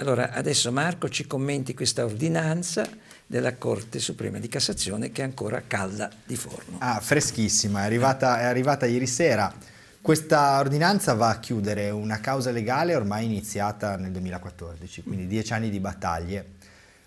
Allora, adesso Marco ci commenti questa ordinanza della Corte Suprema di Cassazione che è ancora calda di forno. Ah, freschissima, è arrivata, è arrivata ieri sera. Questa ordinanza va a chiudere una causa legale ormai iniziata nel 2014, quindi mm. dieci anni di battaglie.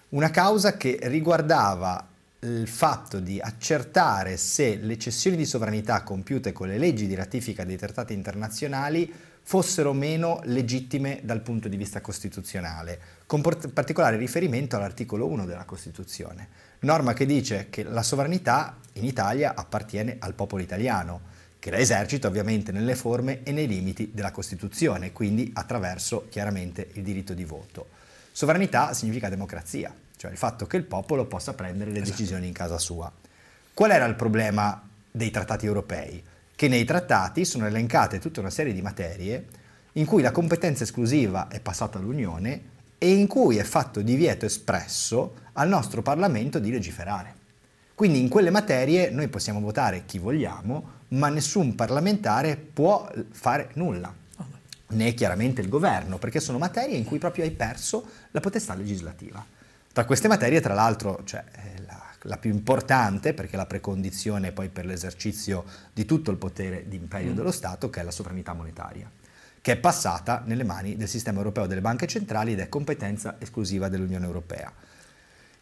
Una causa che riguardava il fatto di accertare se le cessioni di sovranità compiute con le leggi di ratifica dei trattati internazionali fossero meno legittime dal punto di vista costituzionale, con particolare riferimento all'articolo 1 della Costituzione, norma che dice che la sovranità in Italia appartiene al popolo italiano, che la esercita ovviamente nelle forme e nei limiti della Costituzione, quindi attraverso chiaramente il diritto di voto. Sovranità significa democrazia, cioè il fatto che il popolo possa prendere le esatto. decisioni in casa sua. Qual era il problema dei trattati europei? che nei trattati sono elencate tutta una serie di materie in cui la competenza esclusiva è passata all'Unione e in cui è fatto divieto espresso al nostro Parlamento di legiferare. Quindi in quelle materie noi possiamo votare chi vogliamo, ma nessun parlamentare può fare nulla, né chiaramente il governo, perché sono materie in cui proprio hai perso la potestà legislativa. Tra queste materie, tra l'altro, c'è cioè, la la più importante perché è la precondizione poi per l'esercizio di tutto il potere di imperio mm. dello Stato, che è la sovranità monetaria che è passata nelle mani del sistema europeo delle banche centrali ed è competenza esclusiva dell'Unione Europea.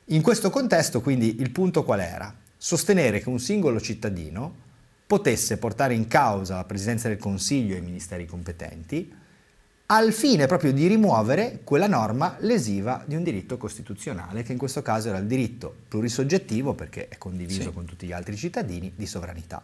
In questo contesto, quindi, il punto qual era? Sostenere che un singolo cittadino potesse portare in causa la Presidenza del Consiglio e i ministeri competenti al fine proprio di rimuovere quella norma lesiva di un diritto costituzionale, che in questo caso era il diritto plurisoggettivo, perché è condiviso sì. con tutti gli altri cittadini, di sovranità.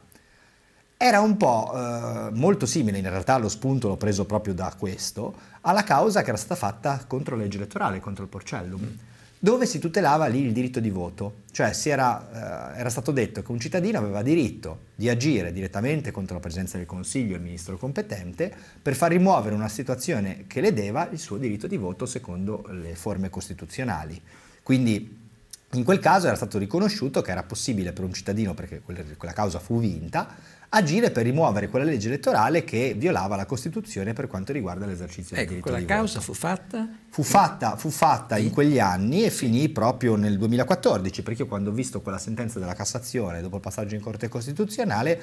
Era un po' eh, molto simile, in realtà lo spunto l'ho preso proprio da questo, alla causa che era stata fatta contro la legge elettorale, contro il porcellum. Mm dove si tutelava lì il diritto di voto, cioè era, eh, era, stato detto che un cittadino aveva diritto di agire direttamente contro la presenza del Consiglio e il ministro competente per far rimuovere una situazione che ledeva il suo diritto di voto secondo le forme costituzionali. Quindi in quel caso era stato riconosciuto che era possibile per un cittadino, perché quella causa fu vinta, agire per rimuovere quella legge elettorale che violava la Costituzione per quanto riguarda l'esercizio ecco, del diritto quella di voto. causa fu fatta? Fu fatta, fu fatta in quegli anni e finì proprio nel 2014, perché io quando ho visto quella sentenza della Cassazione dopo il passaggio in Corte Costituzionale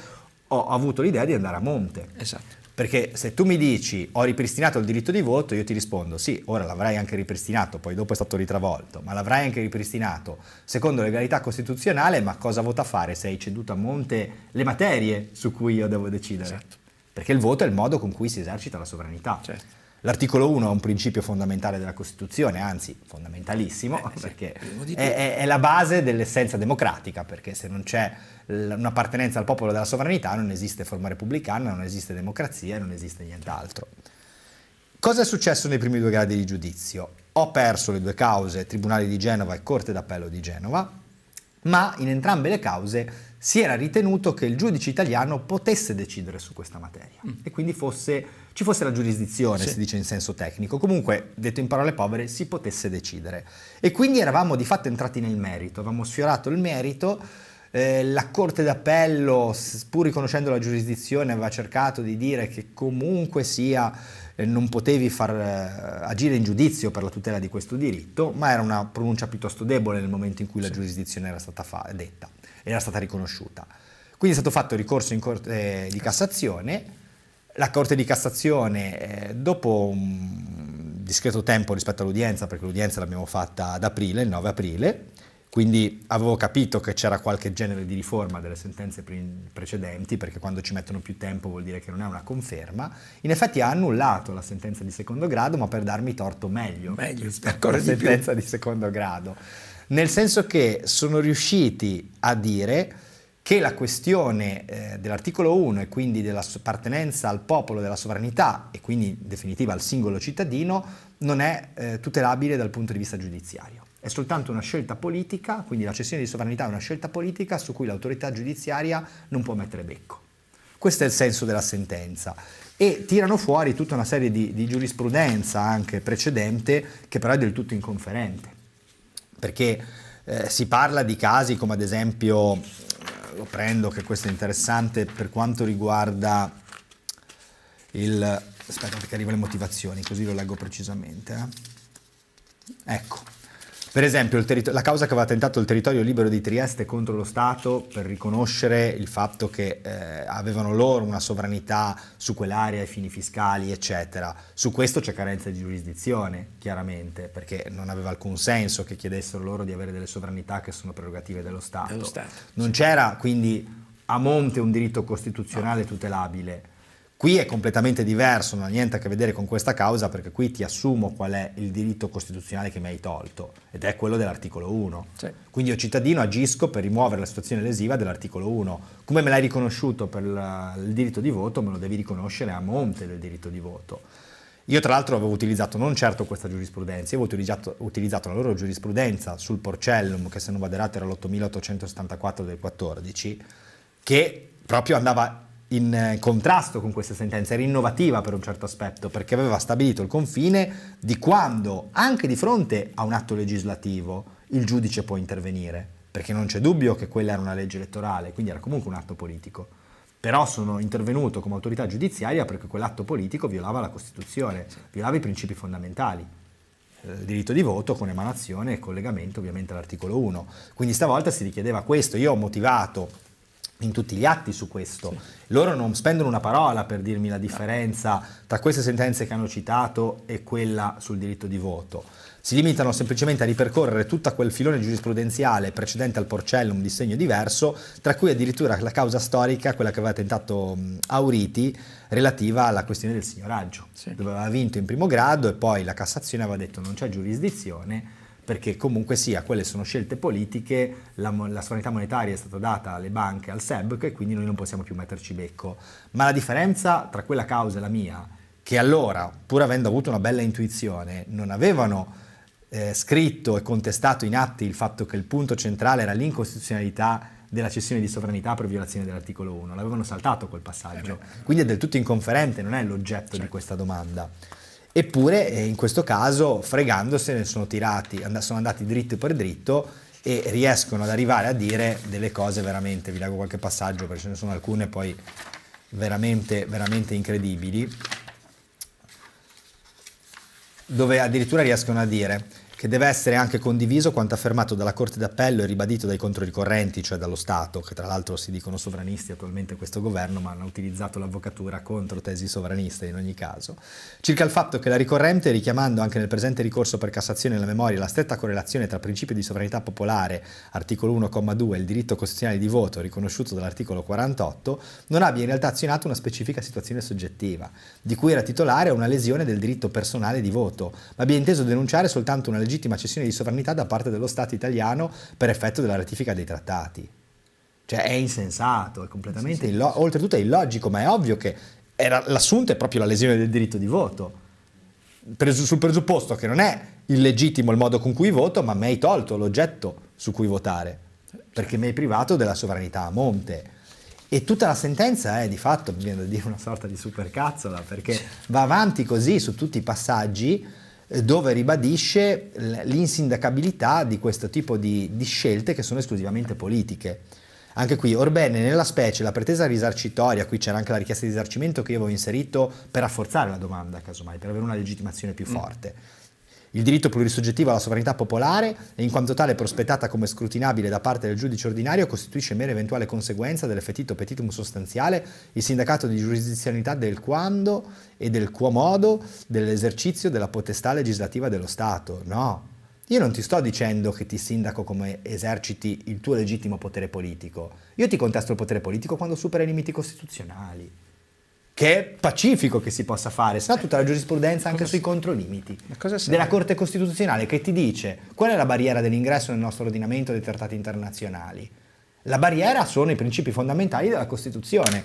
ho avuto l'idea di andare a monte. Esatto perché se tu mi dici ho ripristinato il diritto di voto, io ti rispondo sì, ora l'avrai anche ripristinato, poi dopo è stato ritravolto, ma l'avrai anche ripristinato secondo legalità costituzionale, ma cosa vota fare se hai ceduto a monte le materie su cui io devo decidere? Certo. Perché il voto è il modo con cui si esercita la sovranità. Certo. L'articolo 1 è un principio fondamentale della Costituzione, anzi fondamentalissimo, eh, perché è, è, è, la base dell'essenza democratica, perché se non c'è un'appartenenza al popolo della sovranità non esiste forma repubblicana, non esiste democrazia, non esiste nient'altro. Cosa è successo nei primi due gradi di giudizio? Ho perso le due cause, Tribunale di Genova e Corte d'Appello di Genova, ma in entrambe le cause si era ritenuto che il giudice italiano potesse decidere su questa materia mm. e quindi fosse ci fosse la giurisdizione, sì. si dice in senso tecnico, comunque detto in parole povere si potesse decidere. E quindi eravamo di fatto entrati nel merito, avevamo sfiorato il merito, eh, la Corte d'Appello pur riconoscendo la giurisdizione aveva cercato di dire che comunque sia eh, non potevi far eh, agire in giudizio per la tutela di questo diritto, ma era una pronuncia piuttosto debole nel momento in cui sì. la giurisdizione era stata fa- detta, era stata riconosciuta. Quindi è stato fatto ricorso in Corte eh, di Cassazione la Corte di Cassazione, eh, dopo un discreto tempo rispetto all'udienza, perché l'udienza l'abbiamo fatta ad aprile, il 9 aprile, quindi avevo capito che c'era qualche genere di riforma delle sentenze precedenti, perché quando ci mettono più tempo vuol dire che non è una conferma. In effetti ha annullato la sentenza di secondo grado, ma per darmi torto meglio, meglio rispetto alla di sentenza più. di secondo grado. Nel senso che sono riusciti a dire che la questione eh, dell'articolo 1 e quindi dell'appartenenza al popolo, della sovranità e quindi in definitiva al singolo cittadino non è eh, tutelabile dal punto di vista giudiziario. È soltanto una scelta politica, quindi la cessione di sovranità è una scelta politica su cui l'autorità giudiziaria non può mettere becco. Questo è il senso della sentenza. E tirano fuori tutta una serie di, di giurisprudenza anche precedente che però è del tutto inconferente. Perché eh, si parla di casi come ad esempio lo prendo che questo è interessante per quanto riguarda il... aspettate che arrivano le motivazioni, così lo leggo precisamente. Eh. Ecco. Per esempio, terito- la causa che aveva tentato il territorio libero di Trieste contro lo Stato per riconoscere il fatto che eh, avevano loro una sovranità su quell'area ai fini fiscali, eccetera. Su questo c'è carenza di giurisdizione, chiaramente, perché non aveva alcun senso che chiedessero loro di avere delle sovranità che sono prerogative dello Stato. Dello Stato. Non c'era quindi a monte un diritto costituzionale tutelabile Qui è completamente diverso, non ha niente a che vedere con questa causa perché qui ti assumo qual è il diritto costituzionale che mi hai tolto ed è quello dell'articolo 1. Sì. Quindi io cittadino agisco per rimuovere la situazione lesiva dell'articolo 1. Come me l'hai riconosciuto per il diritto di voto, me lo devi riconoscere a monte del diritto di voto. Io tra l'altro avevo utilizzato non certo questa giurisprudenza, io avevo utilizzato, utilizzato la loro giurisprudenza sul Porcellum, che se non vado errato era l'8874 del 14, che proprio andava in eh, contrasto con questa sentenza, era innovativa per un certo aspetto, perché aveva stabilito il confine di quando, anche di fronte a un atto legislativo, il giudice può intervenire, perché non c'è dubbio che quella era una legge elettorale, quindi era comunque un atto politico. Però sono intervenuto come autorità giudiziaria perché quell'atto politico violava la Costituzione, violava i principi fondamentali. Il eh, diritto di voto con emanazione e collegamento ovviamente all'articolo 1. Quindi stavolta si richiedeva questo. Io ho motivato in tutti gli atti su questo. Sì. Loro non spendono una parola per dirmi la differenza tra queste sentenze che hanno citato e quella sul diritto di voto. Si limitano semplicemente a ripercorrere tutto quel filone giurisprudenziale precedente al Porcellum di segno diverso, tra cui addirittura la causa storica, quella che aveva tentato Auriti, relativa alla questione del signoraggio, sì. dove aveva vinto in primo grado e poi la Cassazione aveva detto non c'è giurisdizione perché comunque sia, quelle sono scelte politiche, la, la, sovranità monetaria è stata data alle banche, al SEB, e quindi noi non possiamo più metterci becco. Ma la differenza tra quella causa e la mia, che allora, pur avendo avuto una bella intuizione, non avevano eh, scritto e contestato in atti il fatto che il punto centrale era l'incostituzionalità della cessione di sovranità per violazione dell'articolo 1, l'avevano saltato quel passaggio, eh quindi è del tutto inconferente, non è l'oggetto certo. di questa domanda. Eppure eh, in questo caso fregandosene sono tirati, sono andati dritto per dritto e riescono ad arrivare a dire delle cose veramente, vi leggo qualche passaggio perché ce ne sono alcune poi veramente, veramente incredibili, dove addirittura riescono a dire che deve essere anche condiviso quanto affermato dalla Corte d'Appello e ribadito dai controricorrenti, cioè dallo Stato, che tra l'altro si dicono sovranisti attualmente questo governo, ma hanno utilizzato l'avvocatura contro tesi sovraniste in ogni caso, circa il fatto che la ricorrente, richiamando anche nel presente ricorso per Cassazione la memoria la stretta correlazione tra principio di sovranità popolare, articolo 1,2, e il diritto costituzionale di voto riconosciuto dall'articolo 48, non abbia in realtà azionato una specifica situazione soggettiva, di cui era titolare una lesione del diritto personale di voto, ma abbia inteso denunciare soltanto una legislazione legittima cessione di sovranità da parte dello Stato italiano per effetto della ratifica dei trattati. Cioè è insensato, è completamente sì, sì, illo- oltretutto è illogico, ma è ovvio che era, l'assunto è proprio la lesione del diritto di voto. Presu- sul presupposto che non è illegittimo il modo con cui voto, ma mi hai tolto l'oggetto su cui votare, perché mi hai privato della sovranità a monte. E tutta la sentenza è di fatto, viene da dire, una sorta di supercazzola, perché va avanti così su tutti i passaggi eh, dove ribadisce l'insindacabilità di questo tipo di, di, scelte che sono esclusivamente politiche. Anche qui, orbene, nella specie la pretesa risarcitoria, qui c'era anche la richiesta di risarcimento che io avevo inserito per rafforzare la domanda, casomai, per avere una legittimazione più mm. forte. Mm il diritto plurisoggettivo alla sovranità popolare, e in quanto tale prospettata come scrutinabile da parte del giudice ordinario, costituisce mera eventuale conseguenza dell'effetto petitum sostanziale, il sindacato di giurisdizionalità del quando e del quomodo dell'esercizio della potestà legislativa dello Stato. No, io non ti sto dicendo che ti sindaco come eserciti il tuo legittimo potere politico. Io ti contesto il potere politico quando supera i limiti costituzionali che è pacifico che si possa fare, se no tutta la giurisprudenza anche cosa sui controlimiti della Corte Costituzionale che ti dice qual è la barriera dell'ingresso nel nostro ordinamento dei trattati internazionali. La barriera sono i principi fondamentali della Costituzione,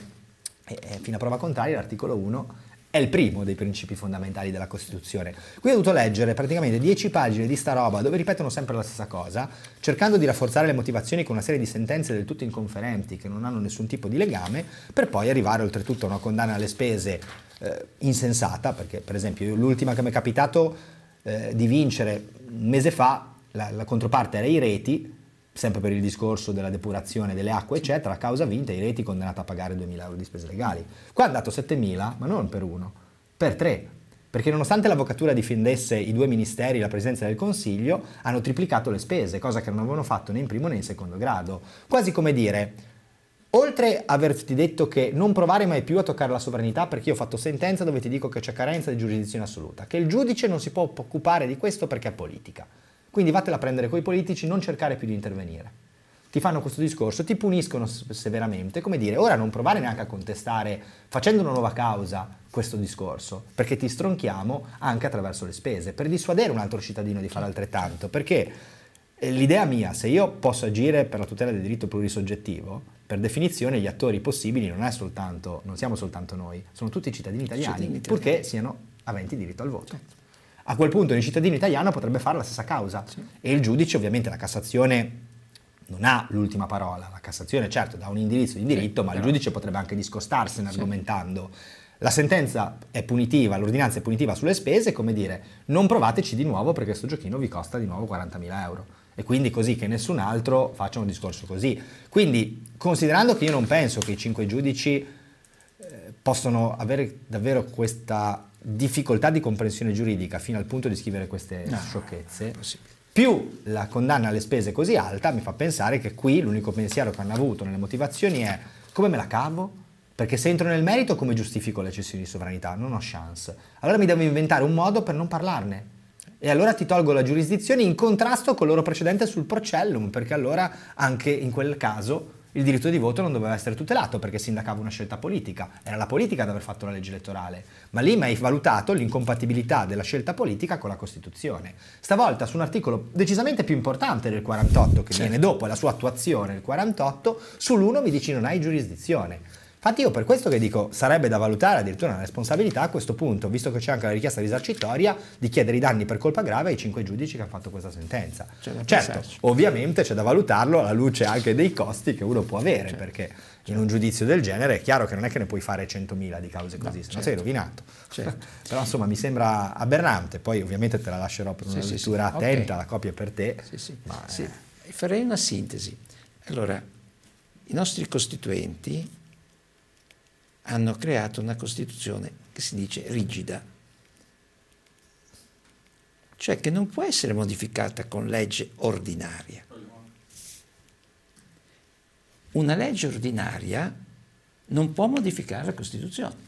e, fino a prova contraria l'articolo 1 è il primo dei principi fondamentali della Costituzione. Qui ho dovuto leggere praticamente dieci pagine di sta roba dove ripetono sempre la stessa cosa, cercando di rafforzare le motivazioni con una serie di sentenze del tutto inconferenti che non hanno nessun tipo di legame, per poi arrivare oltretutto a una condanna alle spese eh, insensata, perché per esempio l'ultima che mi è capitato eh, di vincere un mese fa, la, la controparte era i reti, sempre per il discorso della depurazione delle acque, eccetera, a causa vinta i reti condannati a pagare 2.000 euro di spese legali. Qua è andato 7.000, ma non per uno, per tre. Perché nonostante l'avvocatura difendesse i due ministeri e la presenza del Consiglio, hanno triplicato le spese, cosa che non avevano fatto né in primo né in secondo grado. Quasi come dire, Oltre a averti detto che non provare mai più a toccare la sovranità perché io ho fatto sentenza dove ti dico che c'è carenza di giurisdizione assoluta, che il giudice non si può occupare di questo perché è politica. Quindi vattela a prendere coi politici, non cercare più di intervenire. Ti fanno questo discorso, ti puniscono severamente, come dire, ora non provare neanche a contestare facendo una nuova causa questo discorso, perché ti stronchiamo anche attraverso le spese, per dissuadere un altro cittadino di fare certo. altrettanto, perché eh, l'idea mia, se io posso agire per la tutela del diritto plurisoggettivo, per definizione gli attori possibili non, soltanto, non siamo soltanto noi, sono tutti i cittadini italiani, cittadini purché italiani. siano aventi diritto al voto. Certo a quel punto ogni cittadino italiano potrebbe fare la stessa causa. Sì. E il giudice, ovviamente la Cassazione non ha l'ultima parola, la Cassazione certo dà un indirizzo di diritto, sì, ma però... il giudice potrebbe anche discostarsene sì. argomentando. La sentenza è punitiva, l'ordinanza è punitiva sulle spese, come dire, non provateci di nuovo perché questo giochino vi costa di nuovo 40.000 euro. E quindi così che nessun altro faccia un discorso così. Quindi, considerando che io non penso che i cinque giudici eh, possono avere davvero questa difficoltà di comprensione giuridica fino al punto di scrivere queste no, ah, sciocchezze, più la condanna alle spese così alta mi fa pensare che qui l'unico pensiero che hanno avuto nelle motivazioni è come me la cavo? Perché se entro nel merito come giustifico le cessioni di sovranità? Non ho chance. Allora mi devo inventare un modo per non parlarne. E allora ti tolgo la giurisdizione in contrasto con l'oro precedente sul procellum, perché allora anche in quel caso il diritto di voto non doveva essere tutelato perché sindacava una scelta politica, era la politica ad aver fatto la legge elettorale, ma lì mi hai valutato l'incompatibilità della scelta politica con la Costituzione. Stavolta su un articolo decisamente più importante del 48 che certo. viene dopo la sua attuazione, il 48, sull'uno mi dici non hai giurisdizione. Infatti io per questo che dico sarebbe da valutare addirittura una responsabilità a questo punto, visto che c'è anche la richiesta risarcitoria di chiedere i danni per colpa grave ai cinque giudici che hanno fatto questa sentenza. Certo, ovviamente c'è da valutarlo alla luce anche dei costi che uno può avere, certo. perché in un giudizio del genere è chiaro che non è che ne puoi fare 100.000 di cause così, no, se certo. sei rovinato. Certo. Però insomma mi sembra aberrante, poi ovviamente te la lascerò per una sì, lettura sì, sì. attenta, okay. la copia per te. Ma, eh. Farei una sintesi. Allora, i nostri costituenti hanno creato una Costituzione che si dice rigida, cioè che non può essere modificata con legge ordinaria. Una legge ordinaria non può modificare la Costituzione.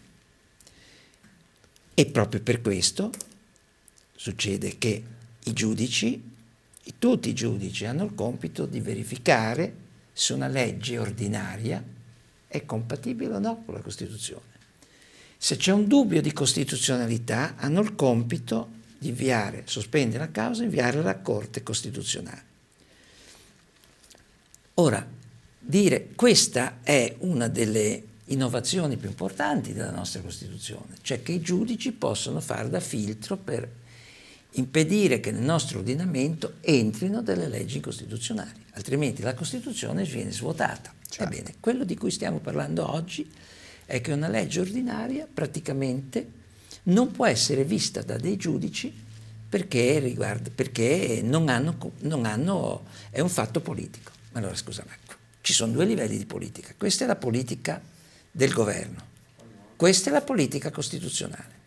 E proprio per questo succede che i giudici, tutti i giudici hanno il compito di verificare se una legge ordinaria è compatibile o no con la Costituzione. Se c'è un dubbio di costituzionalità, hanno il compito di inviare, sospendere la causa e inviare la Corte Costituzionale. Ora, dire questa è una delle innovazioni più importanti della nostra Costituzione, cioè che i giudici possono fare da filtro per impedire che nel nostro ordinamento entrino delle leggi costituzionali, altrimenti la Costituzione viene svuotata. Certo. Ebbene, quello di cui stiamo parlando oggi è che una legge ordinaria praticamente non può essere vista da dei giudici perché, riguarda, perché non hanno, non hanno, è un fatto politico. allora scusami, ecco, ci sono due livelli di politica. Questa è la politica del governo, questa è la politica costituzionale.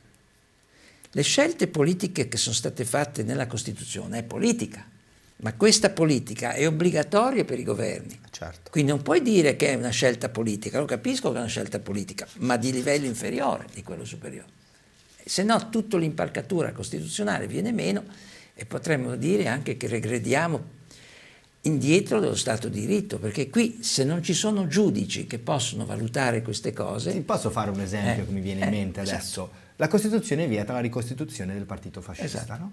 Le scelte politiche che sono state fatte nella Costituzione è politica. Ma questa politica è obbligatoria per i governi. Certo. Quindi non puoi dire che è una scelta politica, lo capisco che è una scelta politica, ma di livello inferiore di quello superiore. Se no tutta l'impalcatura costituzionale viene meno e potremmo dire anche che regrediamo indietro dello Stato di diritto, perché qui se non ci sono giudici che possono valutare queste cose... Ti posso fare un esempio eh, che mi viene eh, in mente certo. adesso? Esatto. La Costituzione vieta la ricostituzione del partito fascista, esatto. no?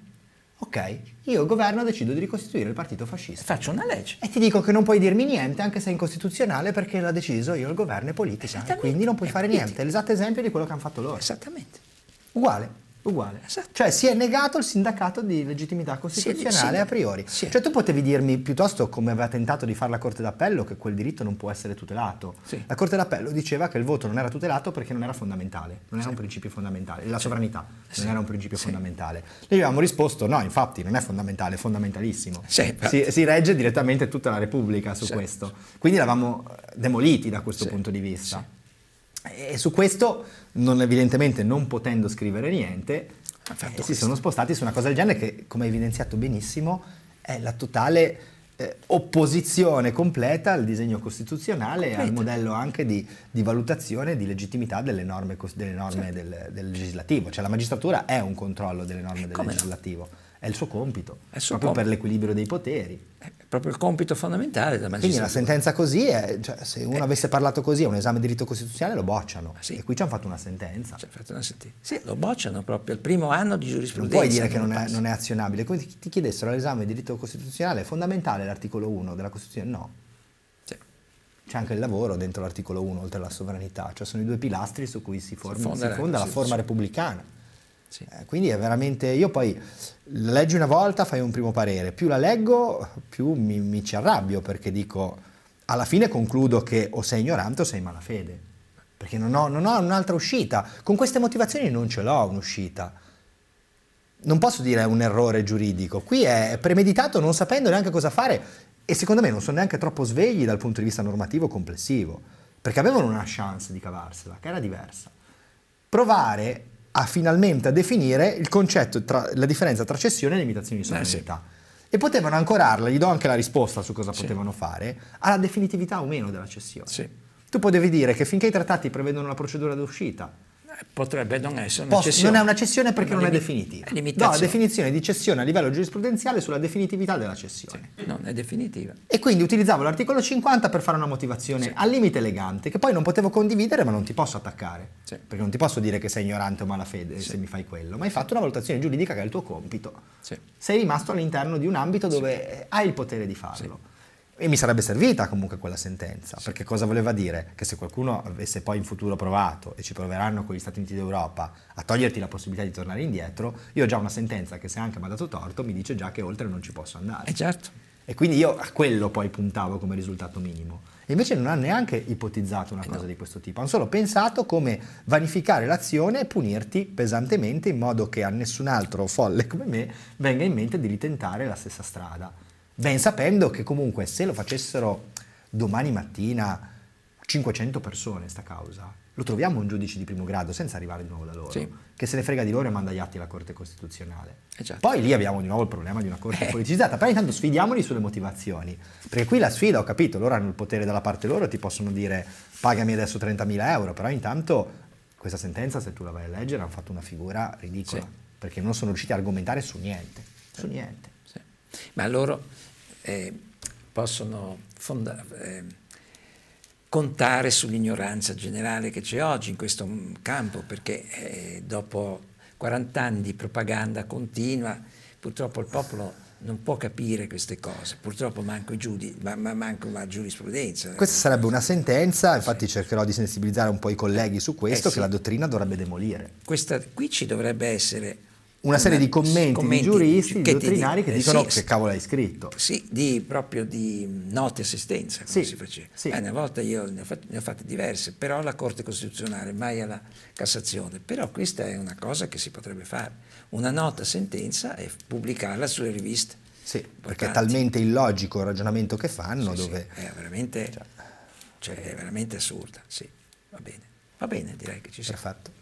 ok, io governo decido di ricostituire il partito fascista. Faccio una legge. E ti dico che non puoi dirmi niente, anche se è incostituzionale, perché l'ha deciso io, il governo è politica. E quindi non puoi fare niente. È l'esatto esempio di quello che hanno fatto loro. Esattamente. Uguale. Uguale. Esatto. Cioè si è negato il sindacato di legittimità costituzionale sì, a priori. Sì. Cioè tu potevi dirmi piuttosto come aveva tentato di fare la Corte d'Appello che quel diritto non può essere tutelato. Sì. La Corte d'Appello diceva che il voto non era tutelato perché non era fondamentale, non era un principio fondamentale, la sovranità non era un principio fondamentale. Noi avevamo risposto no, infatti non è fondamentale, è fondamentalissimo. Si, si, regge direttamente tutta la Repubblica su questo. Quindi l'avevamo eh, demoliti da questo punto di vista. E su questo, non, evidentemente non potendo scrivere niente, eh, si sono spostati su una cosa del genere che, come hai evidenziato benissimo, è la totale eh, opposizione completa al disegno costituzionale Completa. e al modello anche di, di valutazione di legittimità delle norme, delle norme certo. del, del, legislativo. Cioè la magistratura è un controllo delle norme del Come legislativo, no? è il suo compito, il suo proprio compito. per l'equilibrio dei poteri. È proprio il compito fondamentale della magistratura. Quindi una sentenza così, è, cioè, se uno eh. avesse parlato così a un esame di diritto costituzionale lo bocciano. Sì. E qui ci hanno fatto una sentenza. Fatto una sentenza. Sì, lo bocciano proprio al primo anno di giurisprudenza. Non puoi dire che non, non, è, non è, azionabile. Come ti chiedessero all'esame di diritto costituzionale, è fondamentale l'articolo 1 della Costituzione? No. Sì. C'è anche il lavoro dentro l'articolo 1, oltre alla sovranità, cioè sono i due pilastri su cui si, forma, si fonda, si fonda la forma repubblicana. Sì. Eh, quindi è veramente. Io poi la leggi una volta, fai un primo parere, più la leggo, più mi, mi ci arrabbio perché dico alla fine concludo che o sei ignorante o sei malafede, perché non ho, non ho un'altra uscita. Con queste motivazioni non ce l'ho un'uscita non posso dire un errore giuridico, qui è premeditato non sapendo neanche cosa fare e secondo me non sono neanche troppo svegli dal punto di vista normativo complessivo, perché avevano una chance di cavarsela, che era diversa. Provare a finalmente a definire il concetto, tra, la differenza tra cessione e limitazione di eh, sovranità. E potevano ancorarla, gli do anche la risposta su cosa sì. potevano fare, alla definitività o meno della cessione. Sì. Tu potevi dire che finché i trattati prevedono la procedura d'uscita, potrebbe non essere una cessione. Non è una cessione perché una non è definitiva. È no, la definizione di cessione a livello giurisprudenziale sulla definitività della cessione. Sì, non è definitiva. E quindi utilizzavo l'articolo 50 per fare una motivazione sì. al limite elegante, che poi non potevo condividere ma non ti posso attaccare. Sì. Perché non ti posso dire che sei ignorante o malafede se mi fai quello, ma hai fatto una valutazione giuridica che è il tuo compito. Sei rimasto all'interno di un ambito dove hai il potere di farlo. E mi sarebbe servita comunque quella sentenza, sì. perché cosa voleva dire? Che se qualcuno avesse poi in futuro provato, e ci proveranno con gli Stati Uniti d'Europa, a toglierti la possibilità di tornare indietro, io ho già una sentenza che se anche mi ha dato torto mi dice già che oltre non ci posso andare. Eh certo. E quindi io a quello poi puntavo come risultato minimo. E invece non ha neanche ipotizzato una eh cosa no. di questo tipo, hanno solo pensato come vanificare l'azione e punirti pesantemente in modo che a nessun altro folle come me venga in mente di ritentare la stessa strada ben sapendo che comunque se lo facessero domani mattina 500 persone sta causa, lo troviamo un giudice di primo grado senza arrivare di nuovo da loro, sì. che se ne frega di loro e manda gli atti alla Corte Costituzionale. Eh certo. Poi lì abbiamo di nuovo il problema di una Corte eh. politicizzata, però intanto sfidiamoli sulle motivazioni, perché qui la sfida, ho capito, loro hanno il potere dalla parte loro, ti possono dire pagami adesso 30.000 euro, però intanto questa sentenza, se tu la vai a leggere, hanno fatto una figura ridicola, sì. perché non sono riusciti a argomentare su niente, su niente. Sì. Ma loro eh, possono fonda- eh, contare sull'ignoranza generale che c'è oggi in questo campo, perché eh, dopo 40 anni di propaganda continua, purtroppo il popolo non può capire queste cose, purtroppo manco, i giudi, ma, ma manco la giurisprudenza. Questa sarebbe una sentenza, infatti sì. cercherò di sensibilizzare un po' i colleghi su questo, eh, che sì. la dottrina dovrebbe demolire. Questa, qui ci dovrebbe essere una serie una, di commenti, commenti, di giuristi, che di dottrinari che dicono sì, che cavolo hai scritto. Sì, di, proprio di note assistenza, come sì, si faceva. Sì. Eh, una volta io ne ho, fatte, ne ho, fatte, diverse, però alla Corte Costituzionale, mai alla Cassazione. Però questa è una cosa che si potrebbe fare, una nota sentenza e pubblicarla sulle riviste. Sì, importanti. perché è talmente illogico il ragionamento che fanno sì, dove... È veramente, cioè. cioè, è veramente assurda, sì, va bene. Va bene, direi che ci siamo. Perfetto.